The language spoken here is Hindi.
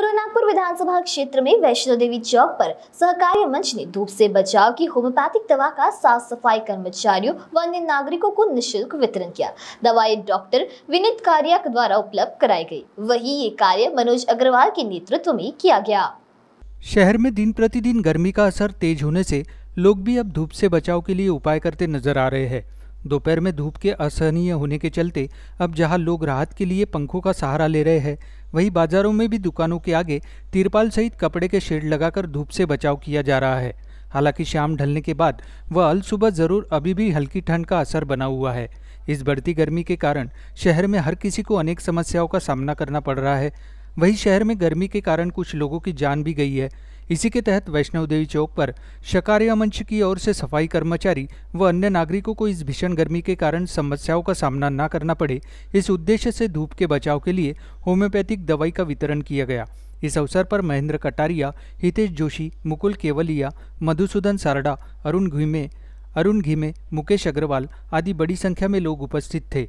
पूर्व नागपुर विधानसभा क्षेत्र में वैष्णो देवी चौक पर सहकारी मंच ने धूप से बचाव की होम्योपैथिक दवा का साफ सफाई कर्मचारियों व अन्य नागरिकों को निशुल्क वितरण किया दवाएं डॉक्टर विनित कारिया द्वारा उपलब्ध कराई गई वही ये कार्य मनोज अग्रवाल के नेतृत्व में किया गया शहर में दिन प्रतिदिन गर्मी का असर तेज होने से लोग भी अब धूप से बचाव के लिए उपाय करते नजर आ रहे हैं दोपहर में धूप के असहनीय होने के चलते अब जहां लोग राहत के लिए पंखों का सहारा ले रहे हैं वहीं बाजारों में भी दुकानों के आगे तिरपाल सहित कपड़े के शेड लगाकर धूप से बचाव किया जा रहा है हालांकि शाम ढलने के बाद वह अल सुबह ज़रूर अभी भी हल्की ठंड का असर बना हुआ है इस बढ़ती गर्मी के कारण शहर में हर किसी को अनेक समस्याओं का सामना करना पड़ रहा है वहीं शहर में गर्मी के कारण कुछ लोगों की जान भी गई है इसी के तहत वैष्णव देवी चौक पर शकारिया मंच की ओर से सफाई कर्मचारी व अन्य नागरिकों को इस भीषण गर्मी के कारण समस्याओं का सामना न करना पड़े इस उद्देश्य से धूप के बचाव के लिए होम्योपैथिक दवाई का वितरण किया गया इस अवसर पर महेंद्र कटारिया हितेश जोशी मुकुल केवलिया मधुसूदन सारडा अरुण घुमे अरुण घिमे मुकेश अग्रवाल आदि बड़ी संख्या में लोग उपस्थित थे